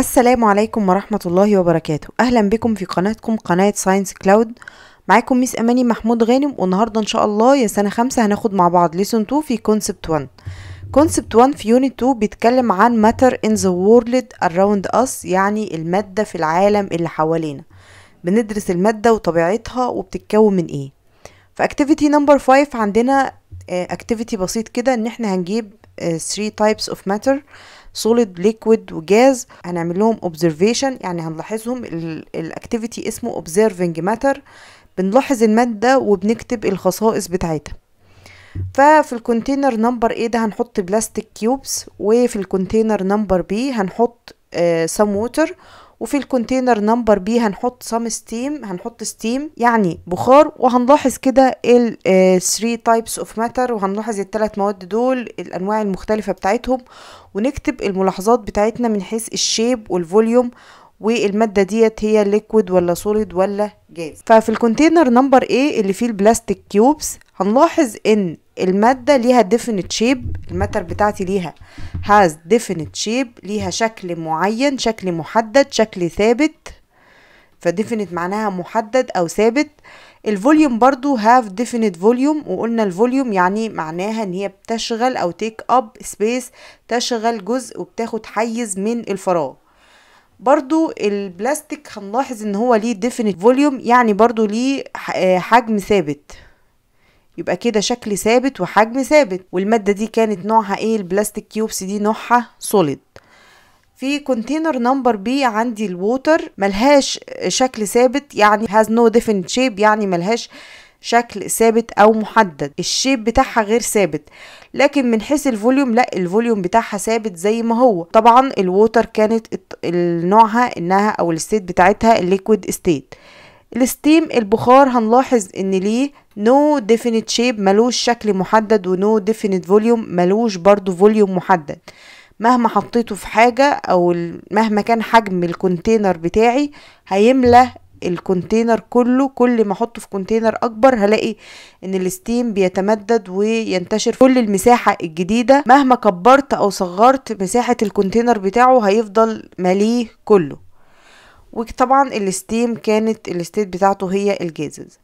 السلام عليكم ورحمة الله وبركاته أهلا بكم في قناتكم قناة ساينس كلاود معاكم ميس أماني محمود غانم والنهاردة إن شاء الله يا سنة خمسة هناخد مع بعض ليسون 2 في كونسبت 1 كونسبت 1 في يونت 2 بيتكلم عن matter in the world around us يعني المادة في العالم اللي حوالينا بندرس المادة وطبيعتها وبتتكون من ايه في activity number 5 عندنا آه، activity بسيط كده ان احنا هنجيب 3 آه، types of matter سوليد ليكويد وجاز هنعمل لهم اوبزرفيشن يعني هنلاحظهم الاكتيفيتي اسمه اوبزرفنج ماتر بنلاحظ الماده وبنكتب الخصائص بتاعتها ففي الكونتينر نمبر A ده هنحط بلاستيك كيوبس وفي الكونتينر نمبر B هنحط سم آه، ووتر وفي الكونتينر نمبر بي هنحط سام ستيم هنحط ستيم يعني بخار وهنلاحظ كده ال 3 تايبس اوف ماتر وهنلاحظ الثلاث مواد دول الانواع المختلفه بتاعتهم ونكتب الملاحظات بتاعتنا من حيث الشيب والفوليوم والمادة ديت هي ليكويد ولا سوليد ولا جاز ففي الكونتينر نمبر A اللي فيه البلاستيك كيوبس هنلاحظ ان المادة ليها ديفينيت شيب المتر بتاعتي ليها هاز ديفينيت شيب ليها شكل معين شكل محدد شكل ثابت فديفينيت معناها محدد او ثابت الفوليوم برضو هاف ديفينيت فوليوم وقلنا الفوليوم يعني معناها ان هي بتشغل او تيك اب سبيس تشغل جزء وبتاخد حيز من الفراغ برضو البلاستيك هنلاحظ ان هو ليه ديفينيت فوليوم يعني برضو ليه آه، حجم ثابت يبقى كده شكل ثابت وحجم ثابت والمادة دي كانت نوعها ايه البلاستيك كيوبس دي نوعها سوليد في كونتينر نمبر بي عندي الووتر ملهاش شكل ثابت يعني هاز نو ديفينيت شيب يعني ملهاش شكل ثابت او محدد الشيب بتاعها غير ثابت لكن من حيث الفوليوم لا الفوليوم بتاعها ثابت زي ما هو طبعا الووتر كانت نوعها انها او الستيت بتاعتها الليكويد ستيت الستيم البخار هنلاحظ ان ليه نو ديفينيت شيب ملوش شكل محدد ونو ديفينيت فوليوم ملوش برضو فوليوم محدد مهما حطيته في حاجة أو مهما كان حجم الكونتينر بتاعي هيملى الكونتينر كله كل ما احطه في كونتينر اكبر هلاقي ان الستيم بيتمدد وينتشر في كل المساحه الجديده مهما كبرت او صغرت مساحه الكونتينر بتاعه هيفضل مليه كله وطبعا الستيم كانت الستيت بتاعته هي الجازز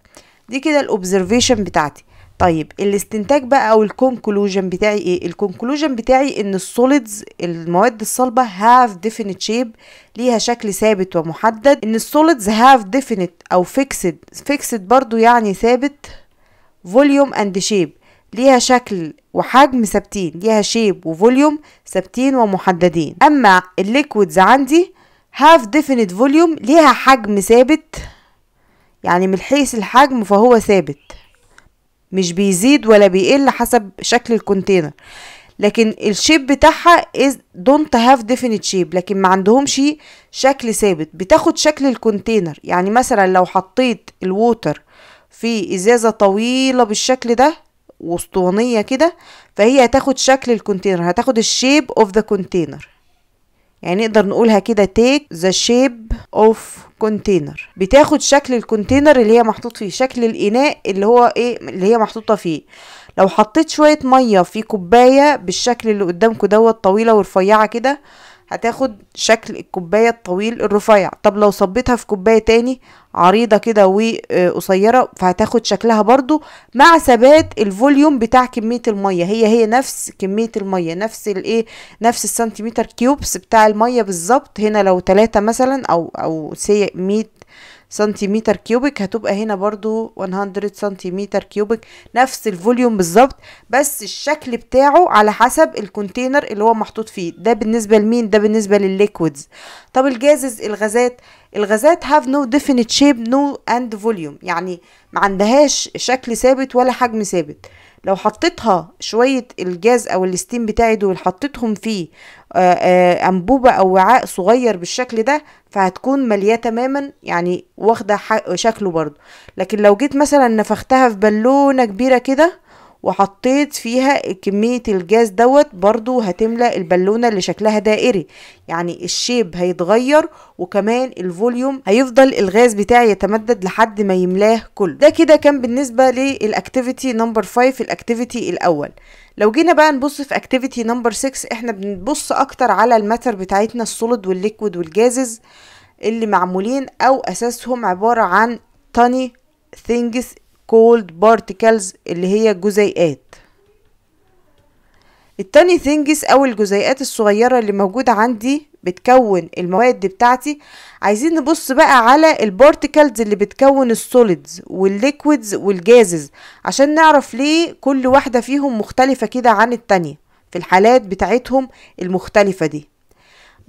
دي كده الاوبزرفيشن بتاعتي طيب الاستنتاج بقى او الكونكلوجن بتاعي ايه الكونكلوجن بتاعي ان السوليدز المواد الصلبه هاف ديفينيت شيب ليها شكل ثابت ومحدد ان السوليدز هاف ديفينيت او فيكسد فيكسد برضو يعني ثابت فوليوم اند شيب ليها شكل وحجم ثابتين ليها شيب وفوليوم ثابتين ومحددين اما الليكويدز عندي هاف ديفينيت فوليوم ليها حجم ثابت يعني من حيث الحجم فهو ثابت مش بيزيد ولا بيقل حسب شكل الكونتينر لكن الشيب بتاعها is don't have definite shape لكن ما عندهمش شكل ثابت بتاخد شكل الكونتينر يعني مثلا لو حطيت الووتر في ازازة طويلة بالشكل ده واسطوانية كده فهي هتاخد شكل الكونتينر هتاخد الشيب اوف ذا كونتينر يعني نقدر نقولها كده take the shape of كونتينر بتاخد شكل الكونتينر اللي هي محطوط فيه شكل الاناء اللي هو ايه اللي هي محطوطه فيه لو حطيت شويه ميه في كوبايه بالشكل اللي قدامكم دوت طويله ورفيعه كده هتاخد شكل الكوباية الطويل الرفيع طب لو صبيتها في كوباية تاني عريضة كده وقصيرة فهتاخد شكلها برضو مع ثبات الفوليوم بتاع كمية المية هي هي نفس كمية المية نفس الايه نفس السنتيمتر كيوبس بتاع المية بالظبط هنا لو تلاتة مثلا او او سي مية سنتيمتر كيوبك هتبقى هنا برضو 100 سنتيمتر كيوبك نفس الفوليوم بالظبط بس الشكل بتاعه على حسب الكونتينر اللي هو محطوط فيه ده بالنسبة لمين ده بالنسبة للليكويدز طب الجازز الغازات الغازات have no definite shape no and volume يعني ما عندهاش شكل ثابت ولا حجم ثابت لو حطيتها شوية الجاز او الستيم بتاعي دول حطيتهم في آه، آه، انبوبة او وعاء صغير بالشكل ده فهتكون مالية تماما يعني واخدة شكله برضو لكن لو جيت مثلا نفختها في بالونة كبيرة كده وحطيت فيها كمية الجاز دوت برضو هتملى البالونة اللي شكلها دائري يعني الشيب هيتغير وكمان الفوليوم هيفضل الغاز بتاعي يتمدد لحد ما يملاه كله ده كده كان بالنسبة للاكتيفيتي نمبر 5 الاكتيفيتي الاول لو جينا بقى نبص في اكتيفيتي نمبر 6 احنا بنبص اكتر على الماتر بتاعتنا السوليد والليكويد والجازز اللي معمولين او اساسهم عبارة عن تاني ثينجز cold particles اللي هي جزيئات التاني ثينجز او الجزيئات الصغيرة اللي موجودة عندي بتكون المواد بتاعتي عايزين نبص بقى على البارتيكلز اللي بتكون السوليدز والليكويدز والجازز عشان نعرف ليه كل واحدة فيهم مختلفة كده عن التانية في الحالات بتاعتهم المختلفة دي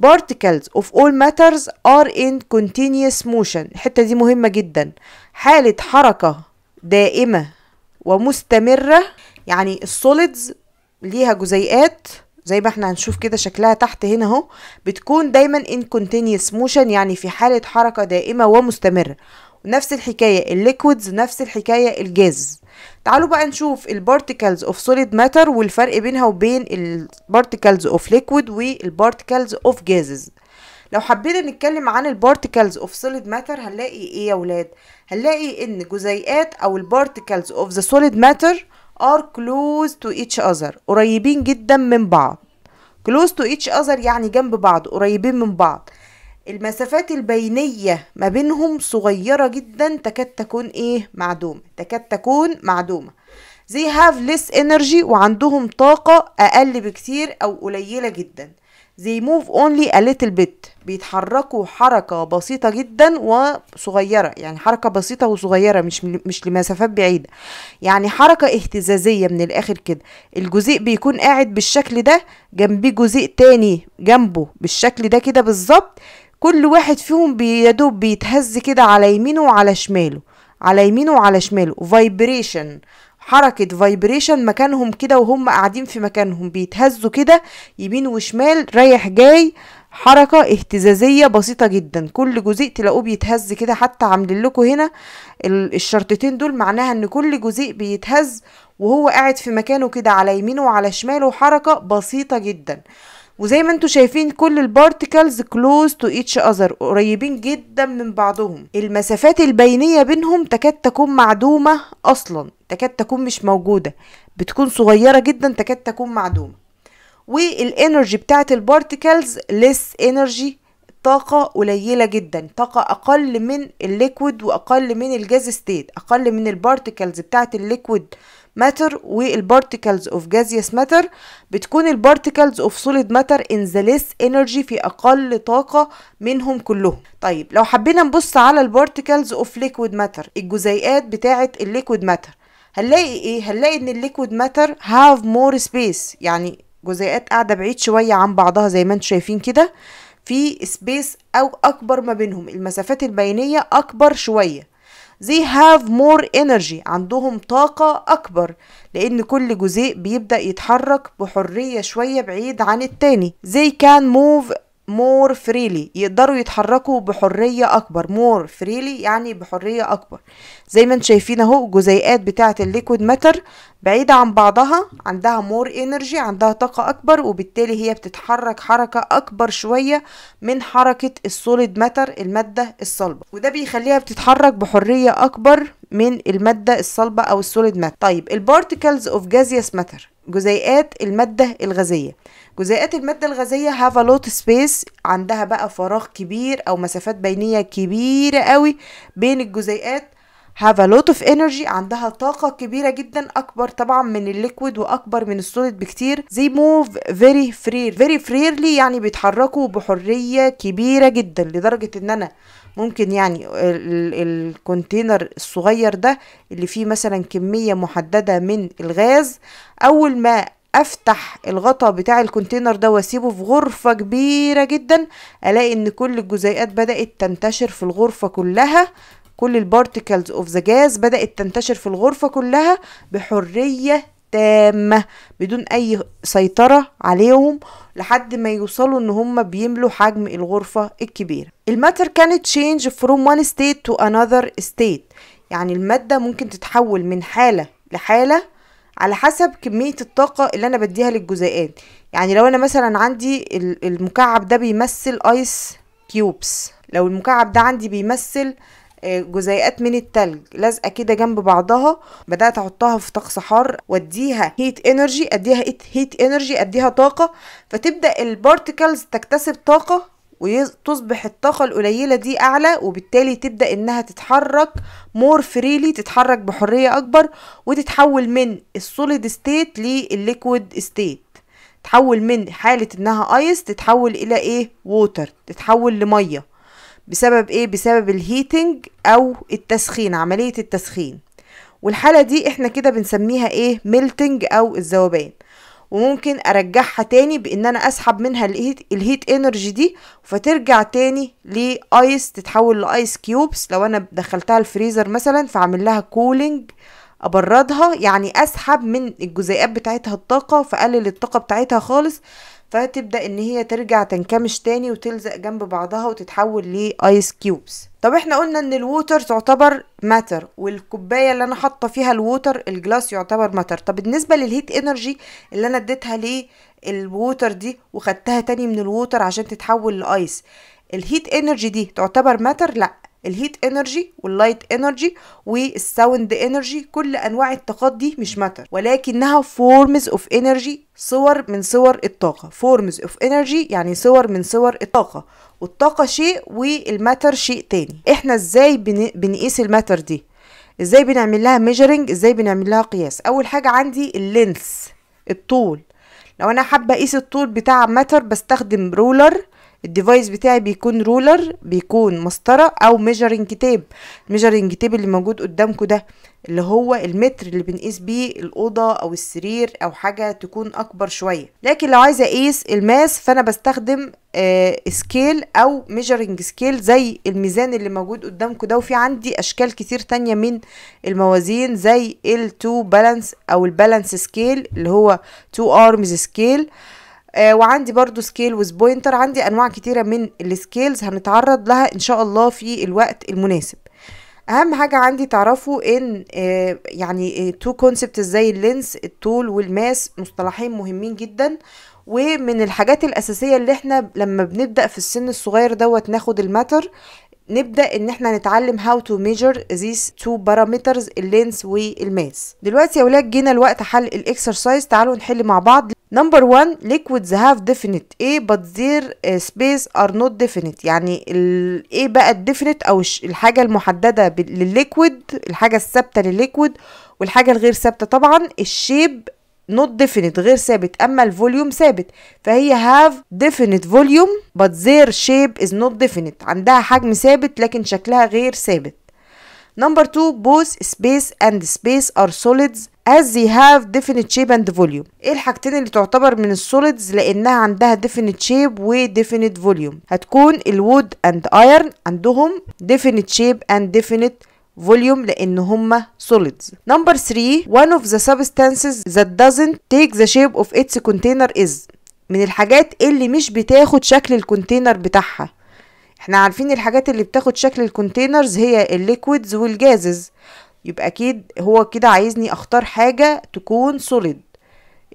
particles of all matters are in continuous motion الحتة دي مهمة جدا حالة حركة دائمة ومستمرة يعني السوليدز ليها جزيئات زي ما احنا هنشوف كده شكلها تحت هنا اهو بتكون دايما in continuous motion يعني في حالة حركة دائمة ومستمرة نفس الحكاية الليكويدز نفس الحكاية الجاز تعالوا بقى نشوف البارتيكلز اوف سوليد ماتر والفرق بينها وبين البارتيكلز اوف ليكويد والبارتيكلز اوف جازز لو حبينا نتكلم عن البارتيكلز اوف سوليد ماتر هنلاقي ايه يا ولاد هنلاقي ان جزيئات او البارتيكلز اوف ذا سوليد ماتر are close to each other قريبين جدا من بعض close to each other يعني جنب بعض قريبين من بعض المسافات البينية ما بينهم صغيرة جدا تكاد تكون ايه معدومة تكاد تكون معدومة they have less energy وعندهم طاقة أقل بكتير أو قليلة جدا they move only a little bit بيتحركوا حركة بسيطة جدا وصغيرة يعني حركة بسيطة وصغيرة مش مش لمسافات بعيدة يعني حركة اهتزازية من الآخر كده الجزيء بيكون قاعد بالشكل ده جنبيه جزيء تاني جنبه بالشكل ده كده بالظبط كل واحد فيهم بيدوب بيتهز كده على يمينه وعلى شماله على يمينه وعلى شماله vibration حركة فايبريشن مكانهم كده وهم قاعدين في مكانهم بيتهزوا كده يمين وشمال رايح جاي حركة اهتزازية بسيطة جدا كل جزيء تلاقوه بيتهز كده حتى عاملين لكم هنا الشرطتين دول معناها ان كل جزيء بيتهز وهو قاعد في مكانه كده على يمينه وعلى شماله حركة بسيطة جدا وزي ما انتم شايفين كل البارتكلز كلوز تو ايتش اذر قريبين جدا من بعضهم المسافات البينيه بينهم تكاد تكون معدومه اصلا تكاد تكون مش موجوده بتكون صغيره جدا تكاد تكون معدومه والانرجي بتاعه البارتكلز ليس انرجي طاقة قليلة جدا طاقة أقل من الليكويد وأقل من الجاز ستيت أقل من البارتكلز بتاعت الليكويد ماتر والبارتيكلز اوف جازيوس ماتر بتكون البارتيكلز اوف سوليد ماتر ان ذا ليس انرجي في اقل طاقه منهم كلهم طيب لو حبينا نبص على البارتيكلز اوف ليكويد ماتر الجزيئات بتاعه الليكويد ماتر هنلاقي ايه هنلاقي ان الليكويد ماتر هاف مور سبيس يعني جزيئات قاعده بعيد شويه عن بعضها زي ما انتم شايفين كده في سبيس او اكبر ما بينهم المسافات البينيه اكبر شويه they have more energy عندهم طاقة أكبر لأن كل جزيء بيبدأ يتحرك بحرية شوية بعيد عن التاني they can move مور فريلي يقدروا يتحركوا بحرية أكبر مور فريلي يعني بحرية أكبر زي ما انت شايفين اهو الجزيئات بتاعة الليكويد ماتر بعيدة عن بعضها عندها مور انرجي عندها طاقة أكبر وبالتالي هي بتتحرك حركة أكبر شوية من حركة السوليد ماتر المادة الصلبة وده بيخليها بتتحرك بحرية أكبر من المادة الصلبة أو السوليد ماتر طيب البارتيكلز اوف جازيس ماتر جزيئات المادة الغازية جزيئات المادة الغازية هاف لوت سبيس عندها بقى فراغ كبير أو مسافات بينية كبيرة قوي بين الجزيئات هاف لوت اوف انرجي عندها طاقة كبيرة جدا أكبر طبعا من الليكويد وأكبر من السوليد بكتير زي موف فيري فرير فيري فريرلي يعني بيتحركوا بحرية كبيرة جدا لدرجة إن أنا ممكن يعني الكونتينر الصغير ده اللي فيه مثلا كمية محددة من الغاز أول ما افتح الغطاء بتاع الكونتينر ده واسيبه في غرفة كبيرة جدا الاقي ان كل الجزيئات بدأت تنتشر في الغرفة كلها كل البارتيكلز اوف ذا جاز بدأت تنتشر في الغرفة كلها بحرية تامة بدون أي سيطرة عليهم لحد ما يوصلوا إن هم بيملوا حجم الغرفة الكبيرة الماتر كانت تشينج from one state to another state يعني المادة ممكن تتحول من حالة لحالة على حسب كمية الطاقة اللي أنا بديها للجزيئات يعني لو أنا مثلا عندي المكعب ده بيمثل آيس كيوبس لو المكعب ده عندي بيمثل آه، جزيئات من التلج لازقه كده جنب بعضها بدات احطها في طقس حار واديها هيت انرجي اديها هيت انرجي اديها طاقه فتبدا البارتكلز تكتسب طاقه وتصبح الطاقة القليلة دي أعلى وبالتالي تبدأ إنها تتحرك مور فريلي تتحرك بحرية أكبر وتتحول من السوليد ستيت للليكويد ستيت تحول من حالة إنها آيس تتحول إلى إيه ووتر تتحول لمية بسبب ايه بسبب الهيتنج او التسخين عمليه التسخين والحاله دي احنا كده بنسميها ايه ميلتنج او الذوبان وممكن ارجعها تاني بان انا اسحب منها الهيت, الهيت انرجي دي فترجع تاني لايس تتحول لايس كيوبس لو انا دخلتها الفريزر مثلا فعمل لها كولينج ابردها يعني اسحب من الجزيئات بتاعتها الطاقه فاقلل الطاقه بتاعتها خالص فهتبدأ ان هي ترجع تنكمش تاني وتلزق جنب بعضها وتتحول لايس كيوبس طب احنا قلنا ان الووتر تعتبر ماتر والكوبايه اللي انا حاطه فيها الووتر الجلاس يعتبر ماتر طب بالنسبه للهيت انرجي اللي انا اديتها للووتر دي وخدتها تاني من الووتر عشان تتحول لايس الهيت انرجي دي تعتبر ماتر لا الهيت انرجي واللايت انرجي والساوند انرجي كل انواع الطاقات دي مش ماتر ولكنها فورمز اوف انرجي صور من صور الطاقة فورمز اوف انرجي يعني صور من صور الطاقة والطاقة شيء والماتر شيء تاني احنا ازاي بنقيس الماتر دي ازاي بنعمل لها ميجرنج ازاي بنعمل لها قياس اول حاجة عندي اللينس الطول لو انا حابة اقيس الطول بتاع ماتر بستخدم رولر الديفايس بتاعي بيكون رولر بيكون مسطره او ميجرنج تيب الميجرنج تيب اللي موجود قدامكم ده اللي هو المتر اللي بنقيس بيه الاوضه او السرير او حاجه تكون اكبر شويه لكن لو عايزه اقيس الماس فانا بستخدم آه سكيل او ميجرنج سكيل زي الميزان اللي موجود قدامكم ده وفي عندي اشكال كتير تانية من الموازين زي ال2 بالانس او البالانس سكيل اللي هو 2 ارمز سكيل آه آه وعندي برضو سكيل ويز بوينتر عندي انواع كتيره من السكيلز هنتعرض لها ان شاء الله في الوقت المناسب اهم حاجه عندي تعرفوا ان آه يعني تو آه، كونسبت زي اللينس الطول والماس مصطلحين مهمين جدا ومن الحاجات الاساسيه اللي احنا لما بنبدا في السن الصغير دوت ناخد الماتر نبدا ان احنا نتعلم هاو تو ميجر ذيس تو بارامترز اللينس والماس دلوقتي يا ولاد جينا لوقت حل الاكسرسايز تعالوا نحل مع بعض نمبر 1 liquids have definite A but their uh, space are not definite يعني ايه بقى الديفينيت او الحاجه المحدده للليكويد الحاجه الثابته للليكويد والحاجه الغير ثابته طبعا الشيب not definite غير ثابت اما الفوليوم ثابت فهي have definite volume but their shape is not definite عندها حجم ثابت لكن شكلها غير ثابت Number two, both space and space are solids as they have definite shape and volume ايه الحاجتين اللي تعتبر من السوليدز لانها عندها definite shape و definite volume هتكون wood and iron عندهم definite shape and definite volume لان هما solids نمبر 3 one of the substances that doesn't take the shape of its container is من الحاجات اللي مش بتاخد شكل الكونتينر بتاعها احنا عارفين الحاجات اللي بتاخد شكل الكونتينرز هي الليكويدز والجازز يبقى اكيد هو كده عايزني اختار حاجه تكون سوليد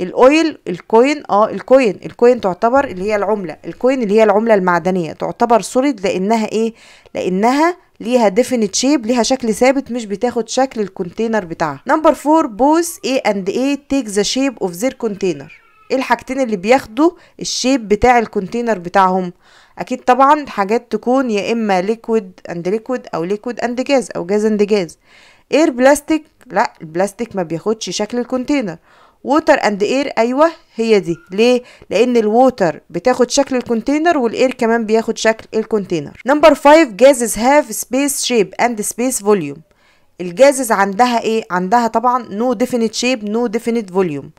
الاويل الكوين اه الكوين الكوين تعتبر اللي هي العمله الكوين اللي هي العمله المعدنيه تعتبر سوليد لانها ايه لانها ليها ديفينيت شيب ليها شكل ثابت مش بتاخد شكل الكونتينر بتاعها نمبر 4 بوس اي اند اي تيك ذا شيب اوف زير كونتينر ايه الحاجتين اللي بياخدوا الشيب بتاع الكونتينر بتاعهم اكيد طبعا حاجات تكون يا اما ليكويد اند ليكويد او ليكويد اند جاز او جاز اند جاز اير بلاستيك لا البلاستيك ما بياخدش شكل الكونتينر ووتر اند اير ايوه هي دي ليه لان الووتر بتاخد شكل الكونتينر والاير كمان بياخد شكل الكونتينر نمبر 5 جازز هاف سبيس شيب اند سبيس فوليوم الجازز عندها ايه عندها طبعا نو ديفينيت شيب نو ديفينيت فوليوم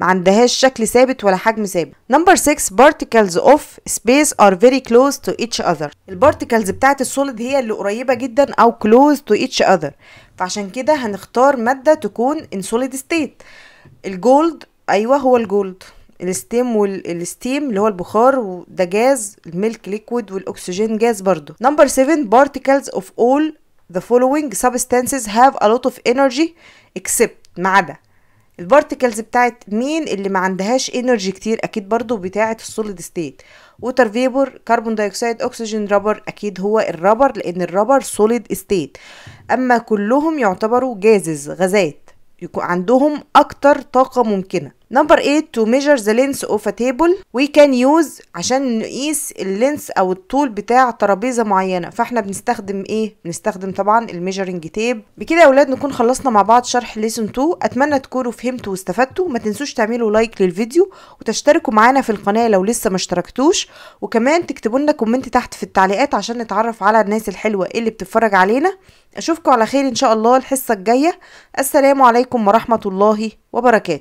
ما عندهاش شكل ثابت ولا حجم ثابت نمبر 6 بارتيكلز اوف سبيس ار فيري كلوز تو ايتش اذر البارتيكلز بتاعه السوليد هي اللي قريبه جدا او كلوز تو ايتش اذر فعشان كده هنختار ماده تكون ان سوليد ستيت الجولد ايوه هو الجولد الستيم والستيم اللي هو البخار وده جاز الميلك ليكويد والاكسجين جاز برضو نمبر 7 بارتيكلز اوف اول the following substances have a lot of energy except ما عدا particles بتاعت مين اللي ما عندهاش انرجي كتير اكيد برضو بتاعت السوليد ستيت ووتر فيبر كربون دايوكسيد اكسجين رابر اكيد هو الرابر لان الرابر سوليد ستيت اما كلهم يعتبروا جازز غازات يكون عندهم اكتر طاقه ممكنه نمبر 8 تو ميجر ذا لينس اوف ا تيبل وي كان يوز عشان نقيس اللينس او الطول بتاع ترابيزه معينه فاحنا بنستخدم ايه بنستخدم طبعا الميجرنج تيب بكده يا اولاد نكون خلصنا مع بعض شرح ليسون 2 اتمنى تكونوا فهمتوا واستفدتوا ما تنسوش تعملوا لايك للفيديو وتشتركوا معانا في القناه لو لسه ما اشتركتوش وكمان تكتبوا لنا كومنت تحت في التعليقات عشان نتعرف على الناس الحلوه اللي بتتفرج علينا اشوفكم على خير ان شاء الله الحصه الجايه السلام عليكم ورحمه الله وبركاته